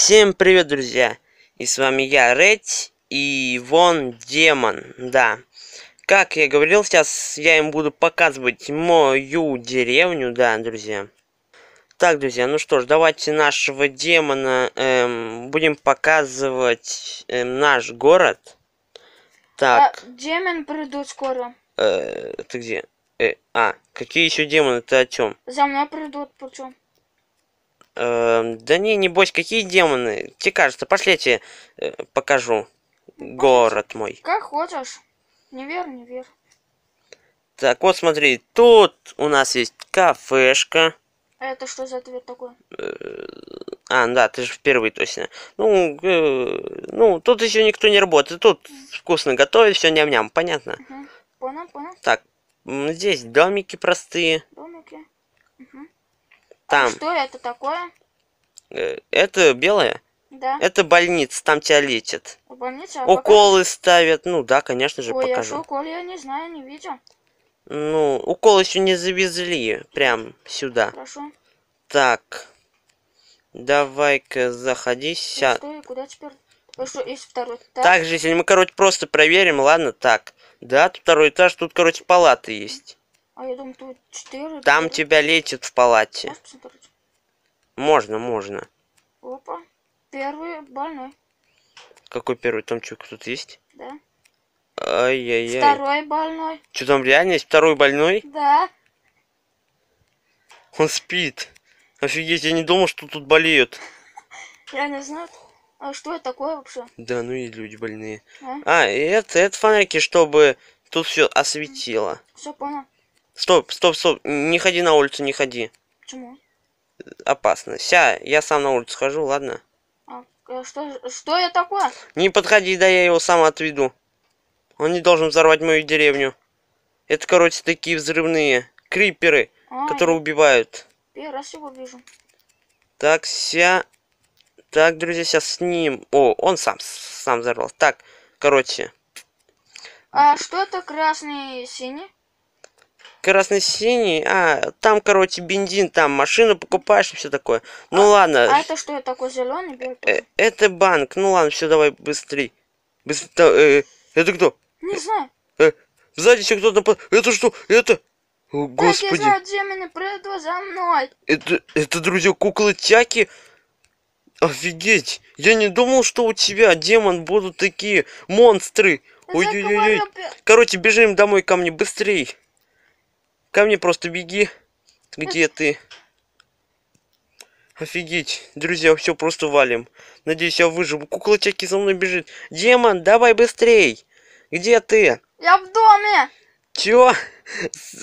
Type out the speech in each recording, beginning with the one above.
Всем привет, друзья! И с вами я, Редь, и Вон Демон, да. Как я говорил, сейчас я им буду показывать мою деревню, да, друзья. Так, друзья, ну что ж, давайте нашего демона эм, будем показывать эм, наш город. Так. А, демон придут скоро. Э, ты где? Э, а, какие еще демоны? Ты о чем? За мной придут, почему? Э, да не, небось, какие демоны? Тебе кажется, пошли я тебе э, покажу. Пошли. Город мой. Как хочешь. Не верь, не верь. Так, вот смотри, тут у нас есть кафешка. А это что за ответ такой? Э, а, да, ты же впервые точно. Э, ну, э, ну, тут еще никто не работает. Тут вкусно готовит, все ням-ням, понятно? Угу. Понял, понял. Так, здесь домики простые. Домики. Угу. Там. Что это такое? Э, это белое? Да. Это больница, там тебя лечат. Больница? А уколы пока... ставят, ну да, конечно же, Ой, покажу. Ой, укол я не знаю, не видел. Ну, уколы еще не завезли, прям сюда. Хорошо. Так, давай-ка заходи. Ся... Что, и куда теперь? Что, есть второй этаж? Так, житель, мы, короче, просто проверим, ладно, так. Да, тут второй этаж, тут, короче, палаты есть. А я думаю, тут 4. Там 4. тебя летит в палате. Можно, можно. Опа. Первый больной. Какой первый? Там что, тут есть? Да. Ай-яй-яй. Второй больной. Что там реально есть? Второй больной? Да. Он спит. Офигеть, я не думал, что тут болеют. Я не знаю. А что это такое вообще? Да, ну и люди больные. А, а это, это фонарики, чтобы тут все осветило. Все понял. Стоп, стоп, стоп. Не ходи на улицу, не ходи. Почему? Опасно. Ся, я сам на улицу хожу, ладно? А, э, что, что я такое? Не подходи, да я его сам отведу. Он не должен взорвать мою деревню. Это, короче, такие взрывные криперы, а, которые убивают. Первый раз его вижу. Так, ся... Так, друзья, сейчас с ним... О, он сам, сам взорвал. Так, короче. А что это красный синий? Красно-синий. А, там, короче, бензин, там машину покупаешь и все такое. Ну а, ладно. А это что, такой зеленый банк? Э, это банк. Ну ладно, все, давай быстрей. Быстро. Э, это кто? Не знаю. Э, сзади еще кто-то напад... Это что? Это? О, господи. Так, я знаю, Джимми, приду за мной. Это, это, друзья, куклы Тяки? Офигеть! Я не думал, что у тебя, демон, будут такие монстры. Ой-ой-ой. Короче, бежим домой ко мне, быстрей. Ко мне просто беги. Где ты? Офигеть, друзья, все, просто валим. Надеюсь, я выживу. Кукла Чаки за мной бежит. Демон, давай быстрей. Где ты? Я в доме. Чё?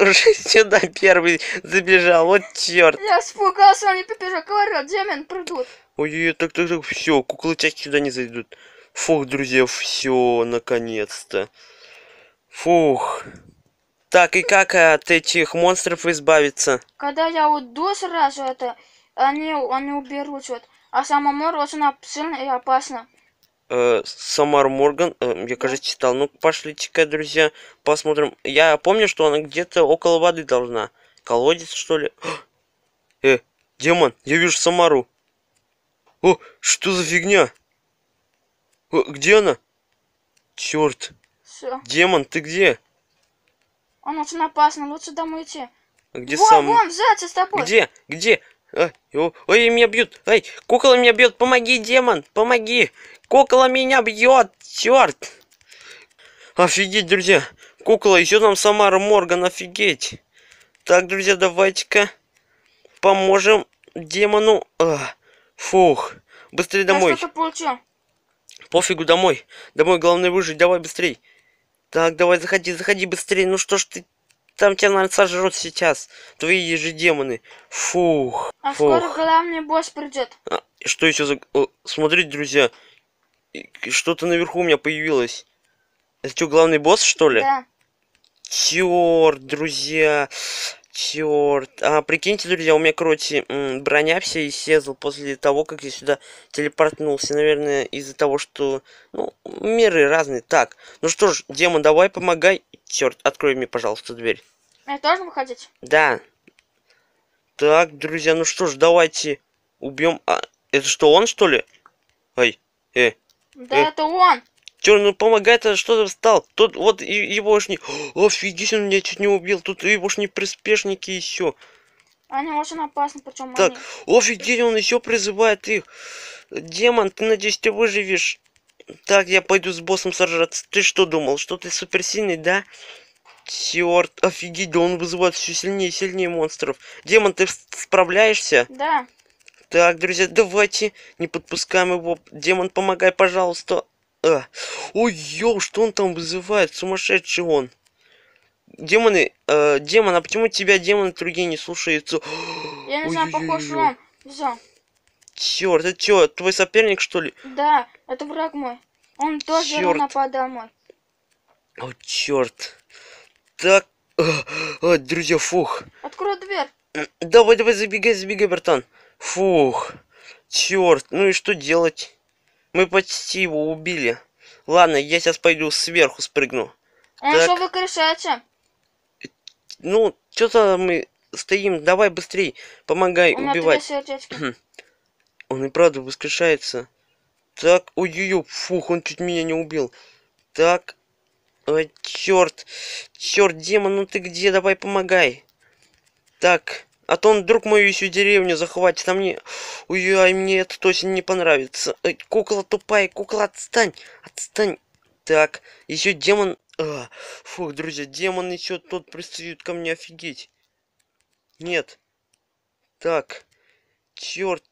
Уже сюда первый забежал, вот черт. Я испугался, они побежат. Говорю, демон, придут. Ой-ой-ой, так, так, так, все, куклы Чаки сюда не зайдут. Фух, друзья, все, наконец-то. Фух. Так, и как от этих монстров избавиться? Когда я уйду сразу, это они, они уберут. Вот. А самомор очень сильно и опасно. Э, Самар Морган, э, я, кажется, читал. Ну, пошлите-ка, друзья, посмотрим. Я помню, что она где-то около воды должна. Колодец, что ли? Э, демон, я вижу Самару. О, что за фигня? О, где она? Черт. Все. Демон, ты где? Он очень опасный, лучше домой идти. А где вон, сам? Вон, взяться с тобой. Где? Где? Ой, ой, меня бьют. Ой, кукла меня бьет. Помоги, демон, помоги. Кукла меня бьет, черт. Офигеть, друзья. Кукла! еще нам Самара Морган, офигеть. Так, друзья, давайте-ка поможем демону. А, фух. Быстрее домой. Я что-то получил. Пофигу, домой. Домой, главное выжить. Давай быстрей. Так, давай, заходи, заходи быстрее. Ну что ж ты... Там тебя, наверное, сожрут сейчас. Твои же демоны. Фух. А фух. скоро главный босс придет. А, что еще за... О, смотрите, друзья. Что-то наверху у меня появилось. Это что, главный босс, что ли? Да. Черт, друзья. Черт. А, прикиньте, друзья, у меня, короче, броня вся исчезла после того, как я сюда телепортнулся. Наверное, из-за того, что... Ну, миры разные. Так, ну что ж, демон, давай помогай. Черт, открой мне, пожалуйста, дверь. А я тоже выходить? Да. Так, друзья, ну что ж, давайте убьем... А, это что, он, что ли? Ой, э. Да э. это он. Черт, ну помогает, а что ты встал? Тут вот и, его ж не... Офигеть, он меня чуть не убил. Тут его ж не приспешники и все. Они очень опасны, причем Так, они... офигеть, он еще призывает их. Демон, ты надеюсь, ты выживешь. Так, я пойду с боссом сражаться. Ты что думал, что ты суперсильный, да? Черт, офигеть, да он вызывает все сильнее и сильнее монстров. Демон, ты справляешься? Да. Так, друзья, давайте не подпускаем его. Демон, помогай, пожалуйста. Э. Ой, ёл, что он там вызывает? Сумасшедший он. Демоны, э, демон, а почему тебя демоны другие не слушаются? Я не знаю, похож он. Черт, это чё, твой соперник, что ли? Да, это враг мой. Он тоже черт. нападал мой. О, черт. Так, а, а, друзья, фух. Открой дверь. Давай, давай, забегай, забегай, братан. Фух. Черт, ну и что делать? Мы почти его убили. Ладно, я сейчас пойду сверху спрыгну. Он так. что выкрашается? Ну, что-то мы стоим. Давай быстрей, помогай Он убивать. Хм. он и правда воскрешается. Так, ой-ой-ой, фух, он чуть меня не убил. Так, Ой, черт, черт, демон, ну ты где? Давай помогай. Так, а то он вдруг мою всю деревню захватит, а мне... Ой, а мне это точно не понравится. Эй, кукла тупая, кукла, отстань, отстань. Так, еще демон... А, фух, друзья, демон еще тот пристает ко мне, офигеть. Нет. Так. Черт.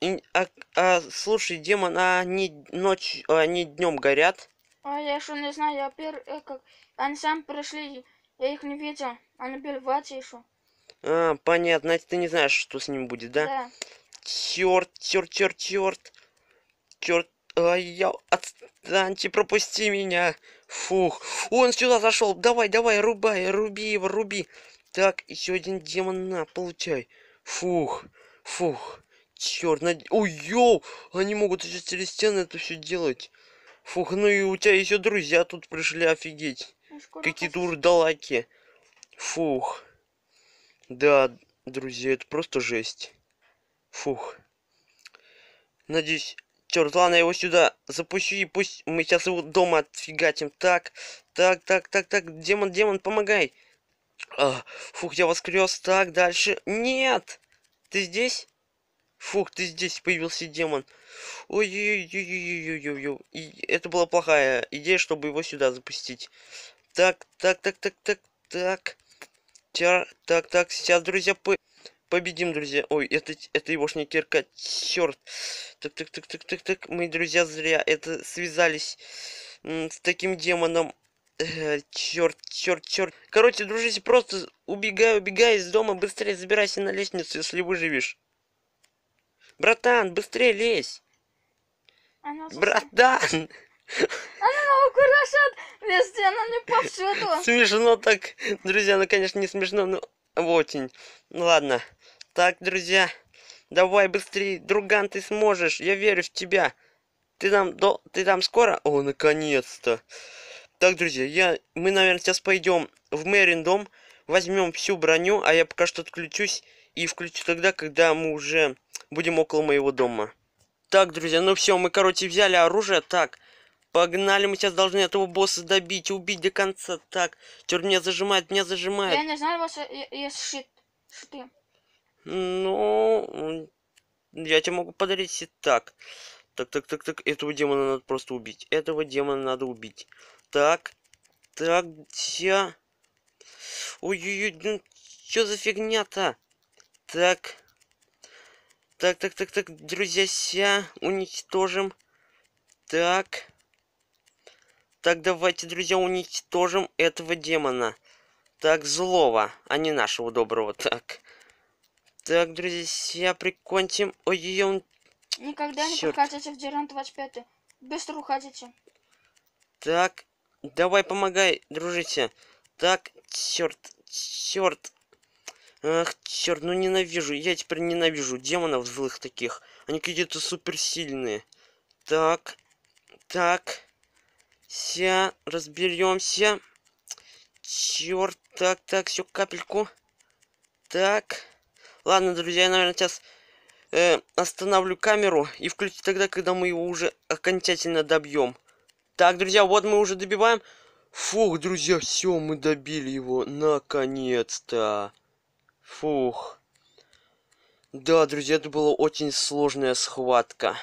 И, а, а, слушай, демон, а они ночью, а они днем горят? А я еще не знаю, я пер... Э, как... Они сами пришли, я их не видел. Они были в еще. А, понятно, а ты не знаешь, что с ним будет, да? Да. Черт, черт, черт, черт. Черт, ай, я... отстаньте, пропусти меня. Фух, он сюда зашел. Давай, давай, рубай, руби его, руби. Так, еще один демон на, получай. Фух, фух. Черт, над... Ой, йоу, они могут еще через стены это все делать. Фух, ну и у тебя еще друзья тут пришли, офигеть. Ну, Какие-то урдалаки. Фух да друзья это просто жесть фух надеюсь черт ладно я его сюда запущу и пусть мы сейчас его дома отфигатим так так так так так демон демон помогай а, фух я воскрес так дальше нет ты здесь Фух, ты здесь появился демон. Ой-ой-ой-ой-ой-ой-ой. И это была плохая идея, чтобы его сюда запустить. Так, так, так, так, так, так. Так, так, сейчас, друзья, по... победим, друзья. Ой, это, это егошняя кирка, черт. Так, так, так, так, так, так, мы, друзья, зря это связались с таким демоном. Э, черт, черт, черт. Короче, дружище, просто убегай, убегай из дома, быстрее забирайся на лестницу, если выживешь. Братан, быстрее лезь. Братан! Она на укурашит, если она мне повсюду. Смешно так, друзья, ну конечно не смешно, но очень. Ну ладно. Так, друзья, давай быстрее, друган, ты сможешь, я верю в тебя. Ты там, до, ты там скоро? О, наконец-то. Так, друзья, я, мы, наверное, сейчас пойдем в Мэрин дом, возьмем всю броню, а я пока что отключусь и включу тогда, когда мы уже будем около моего дома. Так, друзья, ну все, мы, короче, взяли оружие. Так, Погнали, мы сейчас должны этого босса добить, убить до конца. Так, черт, меня зажимает, меня зажимает. Я не знаю, я есть шит, шиты. Ну, я тебе могу подарить и так. Так, так, так, так, этого демона надо просто убить. Этого демона надо убить. Так, так, я... Ой-ой-ой, ну, что за фигня-то? Так, так, так, так, так, друзья, ся уничтожим. Так. Так давайте, друзья, уничтожим этого демона. Так, злого, а не нашего доброго. Так. Так, друзья, прикончим. Ой-ой-ой, он... Никогда Черт. не подходите к Деран 25. Быстро уходите. Так, давай помогай, дружище. Так, черт, черт. Ах, черт, ну ненавижу. Я теперь ненавижу демонов злых таких. Они какие-то суперсильные. Так, так. Все, разберемся. Черт, так, так, все, капельку. Так. Ладно, друзья, я, наверное, сейчас э, остановлю камеру и включу тогда, когда мы его уже окончательно добьем. Так, друзья, вот мы уже добиваем. Фух, друзья, все, мы добили его. Наконец-то. Фух. Да, друзья, это была очень сложная схватка.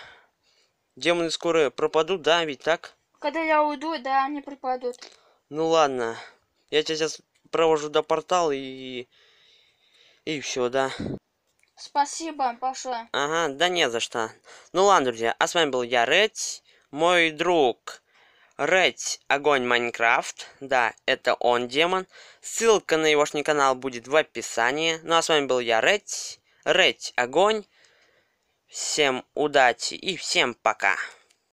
Демоны скоро пропадут, да, ведь так? Когда я уйду, да, они пропадут. Ну ладно. Я тебя сейчас провожу до портала и... И все, да. Спасибо большое. Ага, да не за что. Ну ладно, друзья, а с вами был я, Редь, мой друг. Редь Огонь Майнкрафт. Да, это он, демон. Ссылка на его канал будет в описании. Ну а с вами был я, Редь. Редь Огонь. Всем удачи и всем пока.